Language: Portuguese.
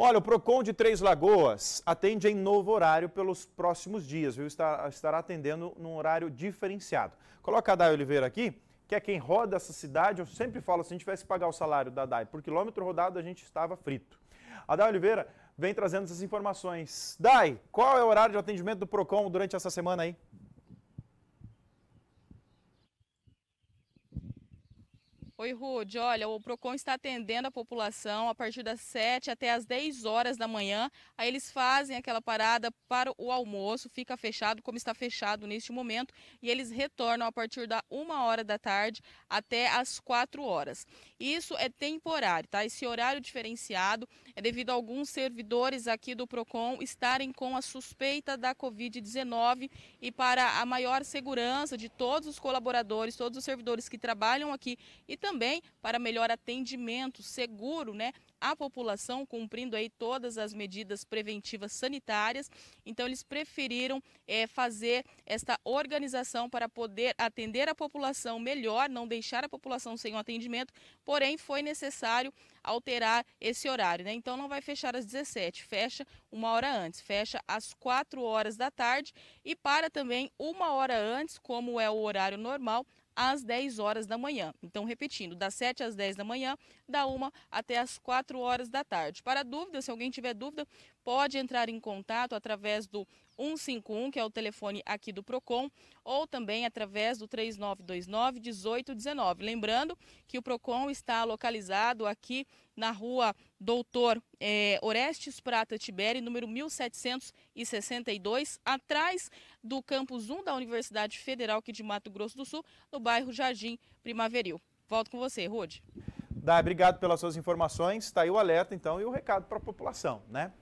Olha, o PROCON de Três Lagoas atende em novo horário pelos próximos dias, viu? estará atendendo num horário diferenciado. Coloca a Dai Oliveira aqui, que é quem roda essa cidade. Eu sempre falo, se a gente tivesse que pagar o salário da Dai por quilômetro rodado, a gente estava frito. A Dai Oliveira vem trazendo essas informações. Dai, qual é o horário de atendimento do PROCON durante essa semana aí? Oi, Rude. Olha, o PROCON está atendendo a população a partir das 7 até as 10 horas da manhã. Aí eles fazem aquela parada para o almoço, fica fechado, como está fechado neste momento, e eles retornam a partir da 1 hora da tarde até as 4 horas. Isso é temporário, tá? Esse horário diferenciado é devido a alguns servidores aqui do PROCON estarem com a suspeita da Covid-19 e para a maior segurança de todos os colaboradores, todos os servidores que trabalham aqui e também também para melhor atendimento seguro, né, à população, cumprindo aí todas as medidas preventivas sanitárias. Então eles preferiram é, fazer esta organização para poder atender a população melhor, não deixar a população sem o atendimento. Porém foi necessário alterar esse horário, né? Então não vai fechar às 17, fecha uma hora antes, fecha às 4 horas da tarde e para também uma hora antes, como é o horário normal, às 10 horas da manhã. Então, repetindo, das 7 às 10 da manhã, da 1 até às 4 horas da tarde. Para dúvida, se alguém tiver dúvida, pode entrar em contato através do 151, que é o telefone aqui do Procon, ou também através do 3929 1819. Lembrando que o Procon está localizado aqui na rua Doutor é, Orestes Prata Tiberi, número 1762, atrás do campus 1 da Universidade Federal aqui de Mato Grosso do Sul, no bairro Jardim Primaveril. Volto com você, Rude. Dá, obrigado pelas suas informações. Está aí o alerta, então, e o recado para a população, né?